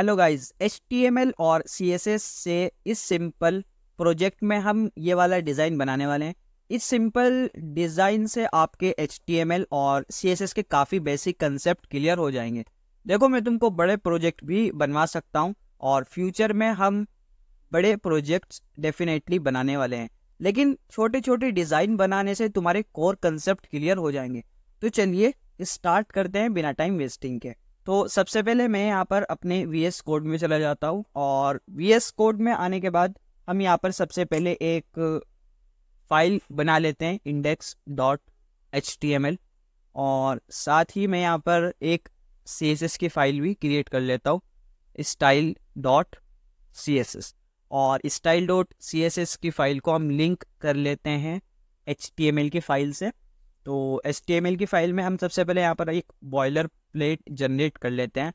hello guys H और सी से इस सिंपल प्रोजेक्ट में हम ये वाला डिज़ाइन बनाने वाले हैं इस सिंपल डिज़ाइन से आपके एच और सी के काफ़ी बेसिक कंसेप्ट क्लियर हो जाएंगे देखो मैं तुमको बड़े प्रोजेक्ट भी बनवा सकता हूँ और फ्यूचर में हम बड़े प्रोजेक्ट्स डेफिनेटली बनाने वाले हैं लेकिन छोटे छोटे डिज़ाइन बनाने से तुम्हारे कोर कंसेप्ट क्लियर हो जाएंगे तो चलिए स्टार्ट करते हैं बिना टाइम वेस्टिंग के तो सबसे पहले मैं यहाँ पर अपने वी एस कोड में चला जाता हूँ और वी एस कोड में आने के बाद हम यहाँ पर सबसे पहले एक फाइल बना लेते हैं index dot H T M L और साथ ही मैं यहाँ पर एक सी एस एस की फाइल भी क्रिएट कर लेता हूँ style dot C S S और style dot C S S की फ़ाइल को हम लिंक कर लेते हैं एच टी एम एल की फ़ाइल से तो एच टी एम एल की फ़ाइल में हम सबसे पहले यहाँ पर एक बॉयलर टेम्पलेट जनरेट कर लेते हैं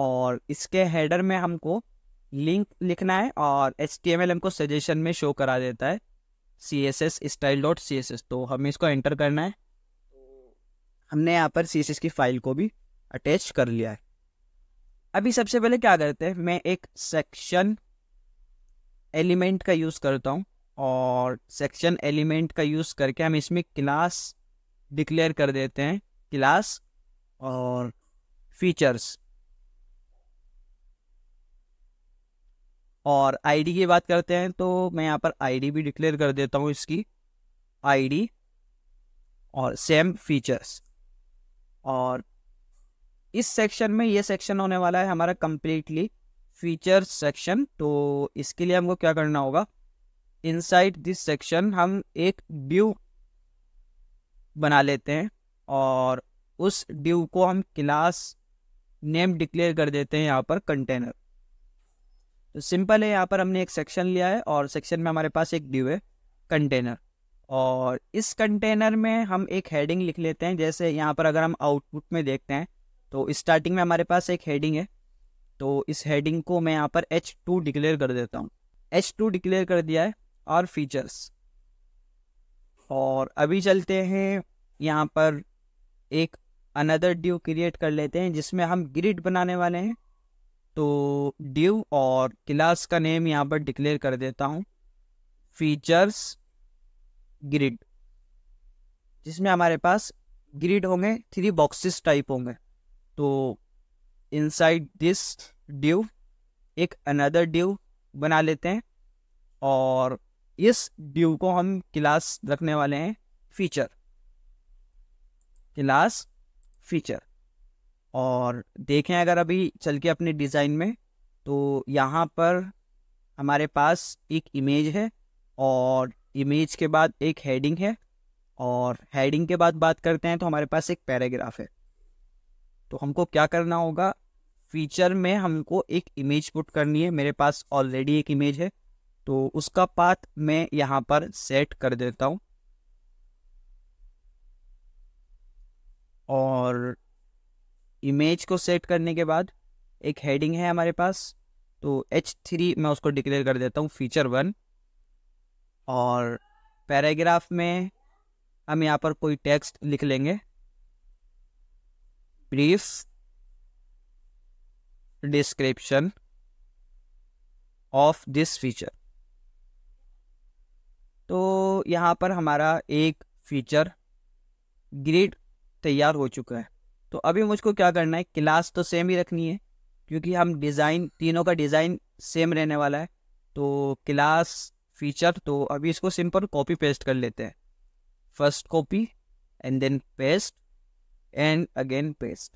और इसके हेडर में हमको लिंक लिखना है और एच टी एम एल हमको सजेशन में शो करा देता है C S S style dot C S S तो हमें इसको एंटर करना है हमने यहाँ पर सी एस एस की फाइल को भी अटैच कर लिया है अभी सबसे पहले क्या करते हैं मैं एक सेक्शन एलिमेंट का यूज़ करता हूँ और सेक्शन एलिमेंट का यूज़ करके हम इसमें क्लास डिक्लेयर कर देते हैं क्लास और फीचर्स और आईडी की बात करते हैं तो मैं यहाँ पर आईडी भी डिक्लेयर कर देता हूँ इसकी आईडी और सेम फीचर्स और इस सेक्शन में ये सेक्शन होने वाला है हमारा कम्प्लीटली फीचर्स सेक्शन तो इसके लिए हमको क्या करना होगा इनसाइड दिस सेक्शन हम एक व्यू बना लेते हैं और उस ड्यू को हम क्लास नेम डिक्लेयर कर देते हैं यहाँ पर कंटेनर तो सिंपल है यहाँ पर हमने एक सेक्शन लिया है और सेक्शन में हमारे पास एक ड्यू है कंटेनर और इस कंटेनर में हम एक हेडिंग लिख लेते हैं जैसे यहाँ पर अगर हम आउटपुट में देखते हैं तो स्टार्टिंग में हमारे पास एक हेडिंग है तो इस हेडिंग को मैं यहाँ पर एच टू डिक्लेयर कर देता हूँ एच टू डिक्लेयर कर दिया है और फीचर्स और अभी चलते हैं यहाँ पर एक अनदर ड्यू क्रिएट कर लेते हैं जिसमें हम ग्रिड बनाने वाले हैं तो ड्यू और क्लास का नेम यहाँ पर डिक्लेयर कर देता हूँ फीचर्स ग्रिड जिसमें हमारे पास ग्रिड होंगे थ्री बॉक्सेस टाइप होंगे तो इनसाइड दिस ड्यू एक अनदर ड्यू बना लेते हैं और इस ड्यू को हम क्लास रखने वाले हैं फीचर क्लास फीचर और देखें अगर अभी चल के अपने डिज़ाइन में तो यहाँ पर हमारे पास एक इमेज है और इमेज के बाद एक हेडिंग है और हेडिंग के बाद बात करते हैं तो हमारे पास एक पैराग्राफ है तो हमको क्या करना होगा फीचर में हमको एक इमेज पुट करनी है मेरे पास ऑलरेडी एक इमेज है तो उसका पाथ मैं यहाँ पर सेट कर देता हूँ और इमेज को सेट करने के बाद एक हेडिंग है हमारे पास तो एच थ्री मैं उसको डिक्लेयर कर देता हूँ फीचर वन और पैराग्राफ में हम यहाँ पर कोई टेक्स्ट लिख लेंगे brief description of this feature तो यहाँ पर हमारा एक फीचर ग्रिड तैयार हो चुका है तो अभी मुझको क्या करना है क्लास तो सेम ही रखनी है क्योंकि हम डिज़ाइन तीनों का डिज़ाइन सेम रहने वाला है तो क्लास फीचर तो अभी इसको सिंपल कॉपी पेस्ट कर लेते हैं first copy and then paste and again paste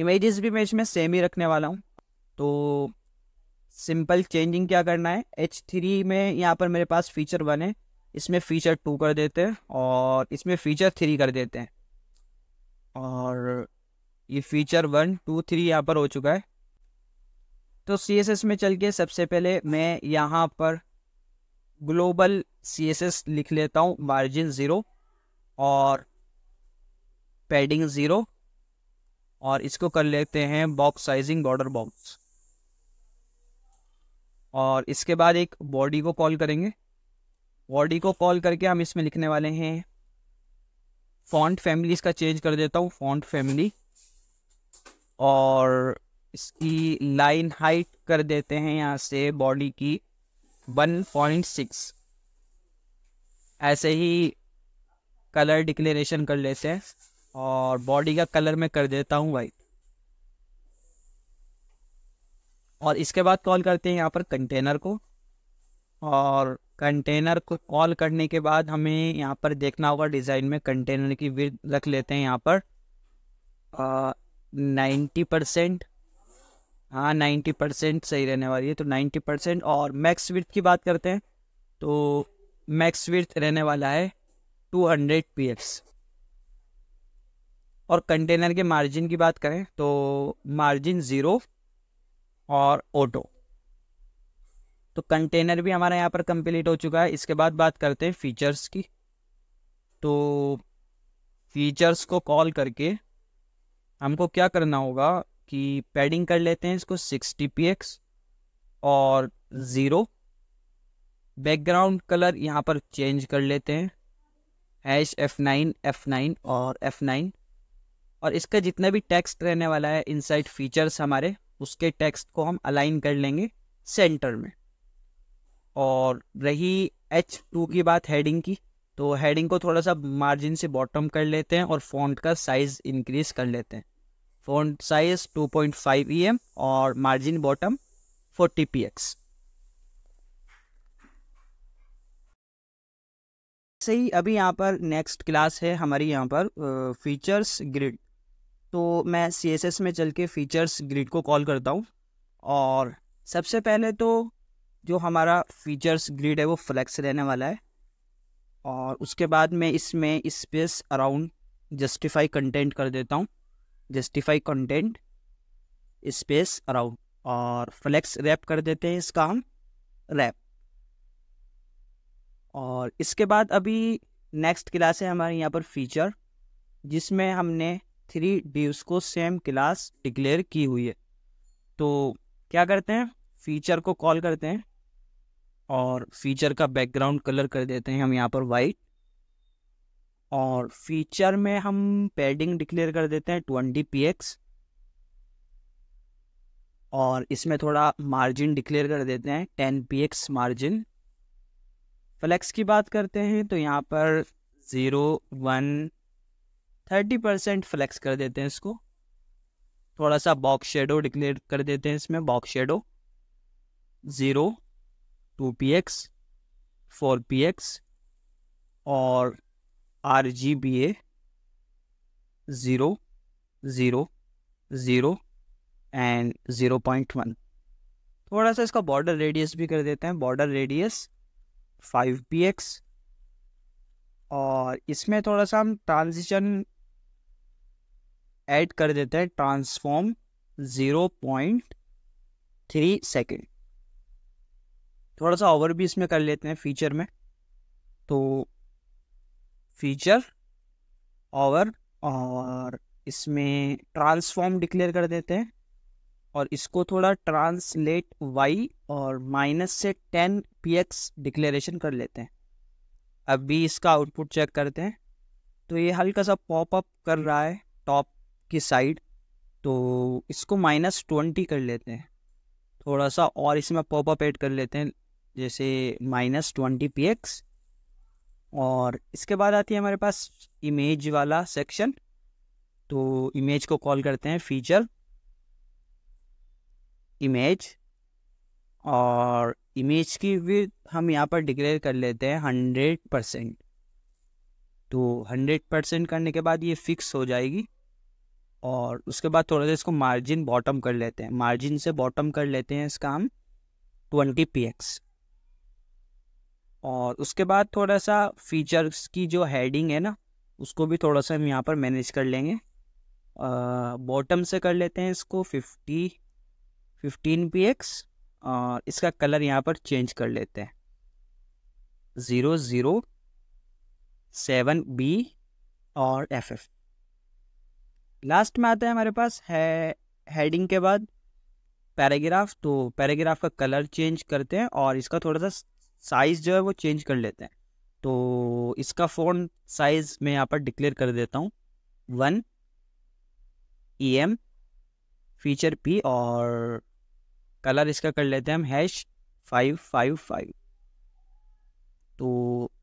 images भी मैं इसमें सेम ही रखने वाला हूँ तो सिंपल चेंजिंग क्या करना है एच थ्री में यहाँ पर मेरे पास फीचर वन है इसमें फीचर टू कर देते हैं और इसमें फीचर थ्री कर देते हैं और ये फीचर वन टू थ्री यहाँ पर हो चुका है तो सी एस एस में चल के सबसे पहले मैं यहाँ पर ग्लोबल सी एस एस लिख लेता हूँ मार्जिन ज़ीरो और पैडिंग ज़ीरो और इसको कर लेते हैं बॉक्स साइजिंग बॉर्डर बॉक्स और इसके बाद एक बॉडी को कॉल करेंगे बॉडी को कॉल करके हम इसमें लिखने वाले हैं फॉन्ट फैमिली इसका चेंज कर देता हूँ फॉन्ट फैमिली और इसकी लाइन हाइट कर देते हैं यहाँ से बॉडी की वन पॉइंट सिक्स ऐसे ही कलर डिक्लेरेशन कर लेते हैं और बॉडी का कलर मैं कर देता हूँ वाइट और इसके बाद कॉल करते हैं यहाँ पर कंटेनर को और कंटेनर को कॉल करने के बाद हमें यहाँ पर देखना होगा डिज़ाइन में कंटेनर की विद रख लेते हैं यहाँ पर नाइन्टी परसेंट हाँ नाइन्टी परसेंट सही रहने वाली है तो नाइन्टी परसेंट और मैक्स विथ की बात करते हैं तो मैक्स विथ रहने वाला है टू हंड्रेड पी एक्स और कंटेनर के मार्जिन की बात करें तो मार्जिन ज़ीरो और ऑटो तो कंटेनर भी हमारा यहाँ पर कंप्लीट हो चुका है इसके बाद बात करते हैं फीचर्स की तो फीचर्स को कॉल करके हमको क्या करना होगा कि पैडिंग कर लेते हैं इसको सिक्सटी पी एक्स और ज़ीरो बैकग्राउंड कलर यहाँ पर चेंज कर लेते हैं hash F nine F nine और एफ नाइन और इसका जितना भी टेक्स्ट रहने वाला है इनसाइड फीचर्स हमारे उसके टेक्स्ट को हम अलाइन कर लेंगे सेंटर में और रही एच टू की बात हेडिंग की तो हेडिंग को थोड़ा सा मार्जिन से बॉटम कर लेते हैं और फॉन्ट का साइज़ इंक्रीज कर लेते हैं फॉन्ट साइज़ 2.5 पॉइंट और मार्जिन बॉटम 40 px से ही अभी यहाँ पर नेक्स्ट क्लास है हमारी यहाँ पर फीचर्स ग्रिड तो मैं सी में चल के फीचर्स ग्रिड को कॉल करता हूँ और सबसे पहले तो जो हमारा फीचर्स ग्रिड है वो फ्लैक्स रहने वाला है और उसके बाद मैं इसमें स्पेस अराउंड जस्टिफाई कंटेंट कर देता हूँ जस्टिफाई कंटेंट स्पेस अराउंड और फ्लेक्स रैप कर देते हैं इसका हम रैप और इसके बाद अभी नेक्स्ट क्लास है हमारे यहाँ पर फीचर जिसमें हमने थ्री ड्यूस को सेम क्लास डिक्लेयर की हुई है तो क्या करते हैं फीचर को कॉल करते हैं और फीचर का बैकग्राउंड कलर कर देते हैं हम यहाँ पर वाइट और फीचर में हम पैडिंग डिक्लेयर कर देते हैं ट्वेंटी पी एक्स और इसमें थोड़ा मार्जिन डिक्लेयर कर देते हैं ten P X margin flex की बात करते हैं तो यहाँ पर zero one thirty percent flex कर देते हैं इसको थोड़ा सा बॉक्स शेडो डिक्लेयर कर देते हैं इसमें box shadow zero two P X four P X और R G B A zero zero zero and zero point one थोड़ा सा इसका बॉर्डर रेडियस भी कर देते हैं border radius five P X और इसमें थोड़ा सा हम ट्रांजिशन ऐड कर देते हैं transform zero point three second थोड़ा सा ओवर भी इसमें कर लेते हैं फीचर में तो फीचर ओवर और इसमें ट्रांसफॉर्म डिक्लेयर कर देते हैं और इसको थोड़ा ट्रांसलेट वाई और माइनस से टेन पी एक्स डिक्लेरेशन कर लेते हैं अभी इसका आउटपुट चेक करते हैं तो ये हल्का सा पॉप अप कर रहा है टॉप की साइड तो इसको माइनस ट्वेंटी कर लेते हैं थोड़ा सा और इसमें पॉपअप ऐड कर लेते हैं जैसे माइनस ट्वेंटी पी एक्स और इसके बाद आती है हमारे पास इमेज वाला सेक्शन तो इमेज को कॉल करते हैं फीचर इमेज और इमेज की भी हम यहाँ पर डिक्लेयर कर लेते हैं हंड्रेड परसेंट तो हंड्रेड परसेंट करने के बाद ये फिक्स हो जाएगी और उसके बाद थोड़ा सा इसको मार्जिन बॉटम कर लेते हैं मार्जिन से बॉटम कर लेते हैं इसका हम ट्वेंटी पी एक्स और उसके बाद थोड़ा सा फीचर्स की जो हेडिंग है ना उसको भी थोड़ा सा हम यहाँ पर मैनेज कर लेंगे बॉटम से कर लेते हैं इसको फिफ्टी फिफ्टीन पी एक्स और इसका कलर यहाँ पर चेंज कर लेते हैं ज़ीरो ज़ीरो सेवन बी और एफ एफ लास्ट में आता है हमारे पास है हेडिंग के बाद पैराग्राफ तो पैराग्राफ का कलर चेंज करते हैं और इसका थोड़ा सा साइज़ जो है वो चेंज कर लेते हैं तो इसका फ़ोन साइज़ मैं यहाँ पर डिक्लेयर कर देता हूँ one E M feature P और कलर इसका कर लेते हैं हम हैश फाइव फाइव फाइव तो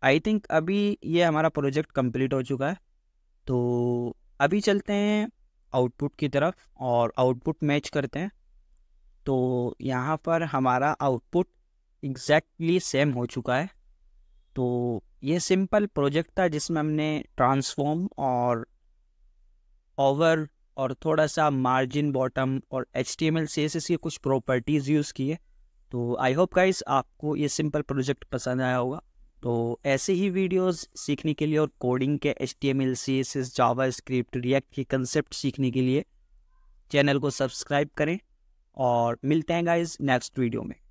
आई थिंक अभी ये हमारा प्रोजेक्ट कंप्लीट हो चुका है तो अभी चलते हैं आउटपुट की तरफ और आउटपुट मैच करते हैं तो यहाँ पर हमारा आउटपुट एग्जैक्टली सेम हो चुका है तो ये सिंपल प्रोजेक्ट था जिसमें हमने ट्रांसफॉर्म और ओवर और थोड़ा सा मार्जिन बॉटम और H T M L C S S की कुछ प्रॉपर्टीज़ यूज़ किए तो आई होप गाइस आपको ये सिंपल प्रोजेक्ट पसंद आया होगा तो ऐसे ही वीडियोस सीखने के लिए और कोडिंग के H T M L C S S JavaScript React के कंसेप्ट सीखने के लिए चैनल को सब्सक्राइब करें और मिलते हैं गाइज नेक्स्ट वीडियो में